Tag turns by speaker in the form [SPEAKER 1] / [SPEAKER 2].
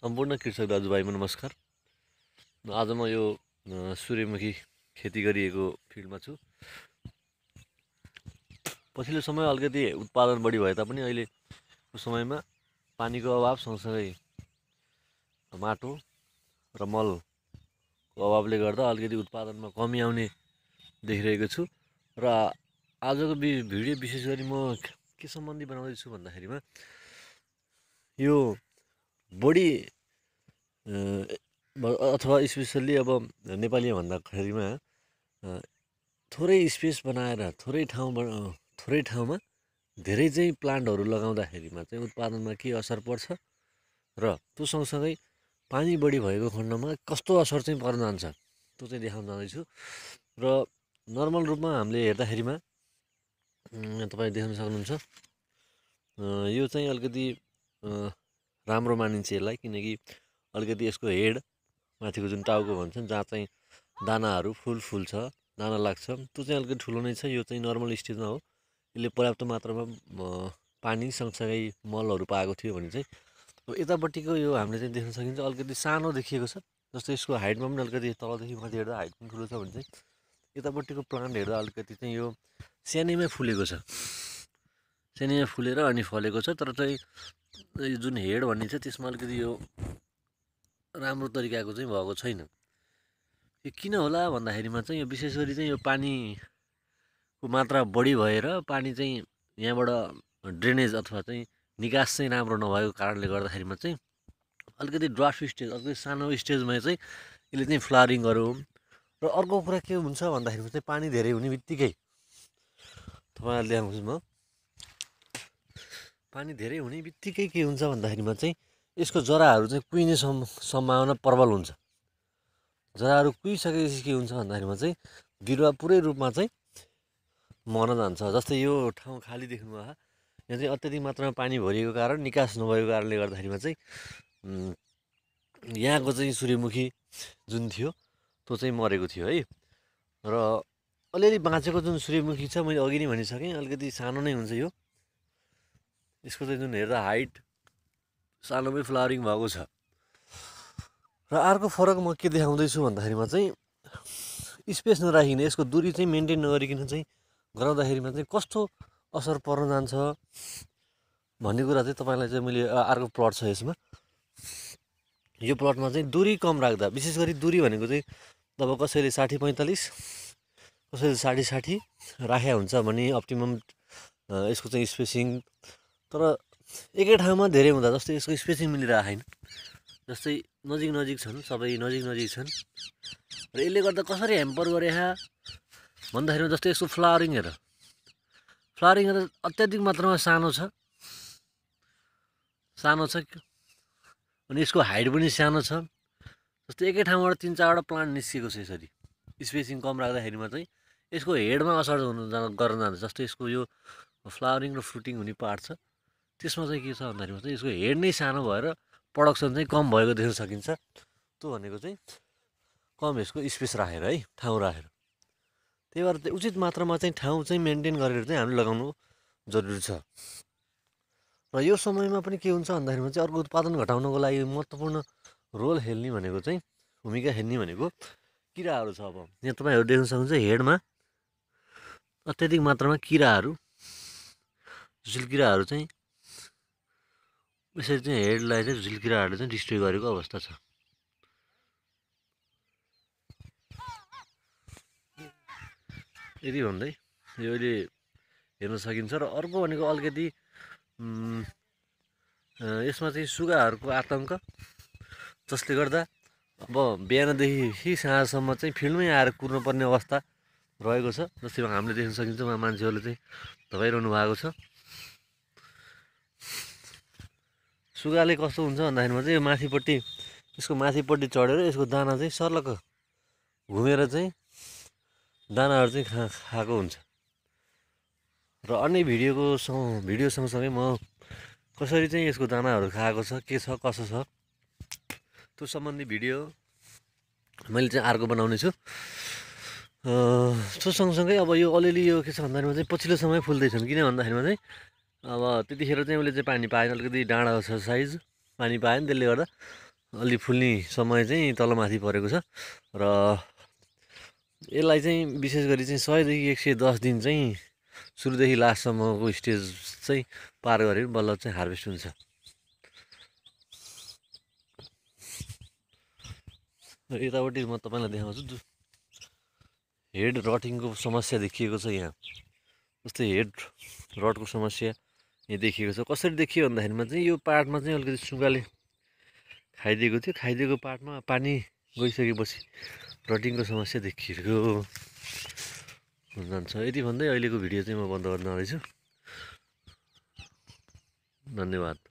[SPEAKER 1] सम्पूर्ण कृषक दाजुभाइमा नमस्कार आज म यो सूर्यमुखी खेती गरिएको फिल्डमा छु पछिल्लो समय अलिकति उत्पादन बढी भए तापनि अहिलेको समयमा पानीको अभाव सँगसँगै माटो र मलको अभावले गर्दा अलिकति उत्पादनमा कमी आउने देखिरहेको छु र आजको बि भिडियो विशेष गरी म के सम्बन्धी बनाउँदैछु भन्दाखेरिमा यो बढी अथवा स्पेसल्ली अब नेपाली भन्दाखेरिमा थोरै स्पेस बनाएर थोरै ठाउँ थोरै ठाउँमा धेरै चाहिँ प्लान्टहरू लगाउँदाखेरिमा चाहिँ उत्पादनमा के असर पर्छ र त्यो सँगसँगै पानी बढी भएको खण्डमा कस्तो असर चाहिँ पर्न जान्छ त्यो चाहिँ देखाउन जाँदैछु र नर्मल रूपमा हामीले हेर्दाखेरिमा तपाईँ देख्न सक्नुहुन्छ यो चाहिँ अलिकति राम्रो मानिन्छ यसलाई किनकि अलिकति यसको हेड माथिको जुन टाउको भन्छन् जहाँ चाहिँ दानाहरू फुल छ दाना लाग्छ त्यो चाहिँ अलिकति ठुलो नै छ यो चाहिँ नर्मल स्टेजमा हो यसले पर्याप्त मात्रामा पानी सँगसँगै मलहरू पाएको थियो भने चाहिँ अब यतापट्टिको यो हामीले चाहिँ देख्न सकिन्छ अलिकति सानो देखिएको छ जस्तो यसको हाइटमा पनि अलिकति तलदेखि माथि हेर्दा हाइट पनि ठुलो छ भने चाहिँ यतापट्टिको प्लान्ट हेर्दा अलिकति चाहिँ यो सानैमै फुलेको छ यहाँ फुलेर अनि फलेको छ तर चाहिँ यो जुन हेड भन्ने छ त्यसमा अलिकति यो राम्रो तरिकाको चाहिँ भएको छैन यो किन होला भन्दाखेरिमा चाहिँ यो विशेष गरी चाहिँ यो पानीको मात्रा बढी भएर पानी चाहिँ यहाँबाट ड्रेनेज अथवा चाहिँ निकास चाहिँ राम्रो नभएको कारणले गर्दाखेरिमा चाहिँ अलिकति ड्राफ्ट स्टेज अलिकति सानो स्टेजमा चाहिँ यसले चाहिँ फ्लारिङ गरौँ र अर्को कुरा के हुन्छ भन्दाखेरि चाहिँ पानी धेरै हुने बित्तिकै तपाईँहरूले म पानी धेरै हुने बित्तिकै के हुन्छ भन्दाखेरिमा चाहिँ यसको जराहरू चाहिँ कुहिने सम् सम्भावना प्रबल हुन्छ जराहरू कुहिसकेपछि के हुन्छ भन्दाखेरिमा चाहिँ बिरुवा पुरै रूपमा चाहिँ मर्न जान्छ जस्तै यो ठाउँ खाली देख्नु भयो यहाँ चाहिँ अत्यधिक मात्रामा पानी भरिएको कारण निकास नभएको कारणले गर्दाखेरिमा चाहिँ यहाँको चाहिँ सूर्यमुखी जुन थियो त्यो चाहिँ मरेको थियो है र अलिअलि बाँचेको जुन सूर्यमुखी छ मैले अघि नै भनिसकेँ अलिकति सानो नै हुन्छ यो यसको चाहिँ जुन हेर्दा हाइट सानोमै फ्लावरिङ भएको छ र अर्को फरक म के देखाउँदैछु भन्दाखेरिमा चाहिँ स्पेस नराखिने यसको दुरी चाहिँ मेन्टेन नगरिकन चाहिँ गराउँदाखेरिमा चाहिँ कस्तो असर पर्न जान्छ भन्ने कुरा चाहिँ तपाईँलाई चाहिँ मैले अर्को प्लट छ यसमा यो प्लटमा चाहिँ दुरी कम राख्दा विशेष गरी दुरी भनेको चाहिँ तब कसैले साठी पैँतालिस कसैले साठी साठी राखेको हुन्छ भने अप्टिमम यसको चाहिँ स्पेसिङ तर एकै ठाउँमा धेरै हुँदा जस्तै यसको स्पेसिङ मिलेर छैन जस्तै नजिक नजिक छन् सबै नजिक नजिक छन् र यसले गर्दा कसरी ह्याम्पर गरे भन्दाखेरि जस्तै यसको फ्लावरिङ हेर फ्लावरिङ हेर अत्याधिक मात्रामा सानो छ सानो छ अनि यसको हाइट पनि सानो छ जस्तै एकै ठाउँबाट तिन चारवटा प्लान्ट निस्किएको छ यसरी स्पेसिङ कम राख्दाखेरिमा चाहिँ यसको हेडमा असर हुन जान गर्न जान्छ जस्तै यसको यो फ्लावरिङ र फ्रुटिङ हुने पार्ट छ त्यसमा चाहिँ के छ भन्दाखेरि चाहिँ यसको हेड नै सानो भएर प्रडक्सन चाहिँ कम भएको देख्न सकिन्छ त्यो भनेको चाहिँ कम यसको स्पेस राखेर है ठाउँ राखेर त्यही भएर त्यो उचित मात्रामा चाहिँ ठाउँ चाहिँ मेन्टेन गरेर चाहिँ हामीले लगाउनु जरुरी छ र यो समयमा पनि के हुन्छ भन्दाखेरिमा चाहिँ अर्को उत्पादन घटाउनको लागि महत्त्वपूर्ण रोल खेल्ने भनेको चाहिँ भूमिका खेल्ने भनेको किराहरू छ अब यहाँ तपाईँहरू देख्न सक्नुहुन्छ हेडमा अत्याधिक मात्रामा किराहरू जुन किराहरू चाहिँ यसरी चाहिँ हेडलाई चाहिँ झिल्किराहरूले चाहिँ डिस्ट्रोय गरेको अवस्था छ यति भन्दै यो अहिले हेर्न सकिन्छ र अर्को भनेको अलिकति यसमा चाहिँ सुगाहरूको आतङ्क जसले गर्दा अब बिहानदेखि साँझसम्म चाहिँ फिल्डमै आएर कुर्नुपर्ने अवस्था रहेको छ जस्तै हामीले देख्न सकिन्छ उहाँ मान्छेहरूले चाहिँ धपाइरहनु भएको छ सुगाले कस्तो हुन्छ भन्दाखेरिमा चाहिँ यो माथिपट्टि यसको माथिपट्टि चढेर यसको दाना चाहिँ सर्लक घुमेर चाहिँ दानाहरू चाहिँ खा खाएको हुन्छ र अन्य भिडियोको सँग भिडियो सँगसँगै म कसरी चाहिँ यसको दानाहरू खाएको छ के छ कसो छ त्यो सम्बन्धी भिडियो मैले चाहिँ अर्को बनाउने छु त्यो सँगसँगै अब यो अलिअलि यो के छ भन्दाखेरि चाहिँ पछिल्लो समय फुल्दैछन् किन भन्दाखेरिमा चाहिँ अब त्यतिखेर चाहिँ उसले चाहिँ पानी पाएन अलिकति डाँडा छ साइज पानी पाएन त्यसले गर्दा अलि फुल्ने समय चाहिँ तलमाथि परेको छ र यसलाई चाहिँ विशेष गरी चाहिँ सयदेखि एक सय दस दिन चाहिँ सुरुदेखि लास्टसम्मको स्टेज चाहिँ पार गरेर बल्ल चाहिँ हार्भेस्ट हुन्छ यतापट्टि म तपाईँलाई देखाउँछु जु हेड रटिङको समस्या देखिएको छ यहाँ जस्तै हेड रडको समस्या यहाँ देखिएको छ कसरी देखियो भन्दाखेरिमा चाहिँ यो पार्टमा चाहिँ अलिकति सुगाले खाइदिएको थियो खाइदिएको पार्टमा पानी गइसकेपछि रटिङको समस्या देखिएको जान्छ यति भन्दै अहिलेको भिडियो चाहिँ म बन्द गर्न आउँदैछु धन्यवाद